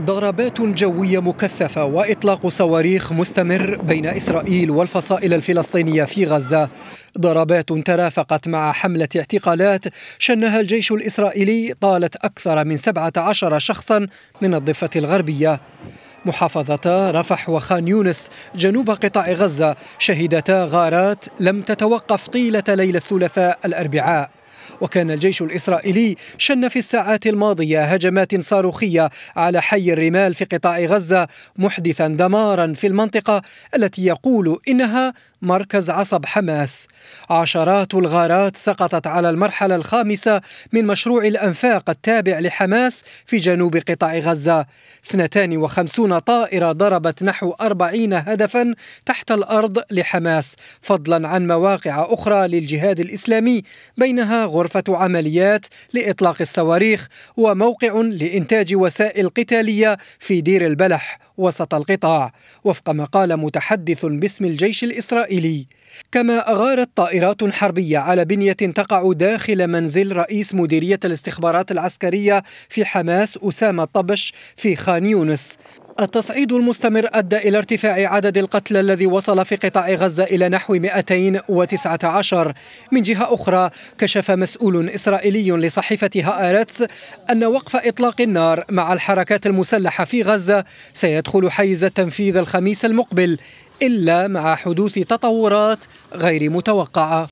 ضربات جوية مكثفة وإطلاق صواريخ مستمر بين إسرائيل والفصائل الفلسطينية في غزة ضربات ترافقت مع حملة اعتقالات شنها الجيش الإسرائيلي طالت أكثر من 17 شخصا من الضفة الغربية محافظتا رفح وخان يونس جنوب قطاع غزة شهدتا غارات لم تتوقف طيلة ليلة الثلاثاء الأربعاء وكان الجيش الإسرائيلي شن في الساعات الماضية هجمات صاروخية على حي الرمال في قطاع غزة محدثا دمارا في المنطقة التي يقول إنها مركز عصب حماس عشرات الغارات سقطت على المرحلة الخامسة من مشروع الأنفاق التابع لحماس في جنوب قطاع غزة 52 طائرة ضربت نحو 40 هدفا تحت الأرض لحماس فضلا عن مواقع أخرى للجهاد الإسلامي بينها غرفة عمليات لإطلاق الصواريخ وموقع لإنتاج وسائل قتالية في دير البلح وسط القطاع وفق ما قال متحدث باسم الجيش الإسرائيلي كما أغارت طائرات حربية على بنية تقع داخل منزل رئيس مديرية الاستخبارات العسكرية في حماس أسامة طبش في خان يونس التصعيد المستمر أدى إلى ارتفاع عدد القتلى الذي وصل في قطاع غزة إلى نحو 219 من جهة أخرى كشف مسؤول إسرائيلي لصحيفة هآرتس أن وقف إطلاق النار مع الحركات المسلحة في غزة سيدخل حيز التنفيذ الخميس المقبل إلا مع حدوث تطورات غير متوقعة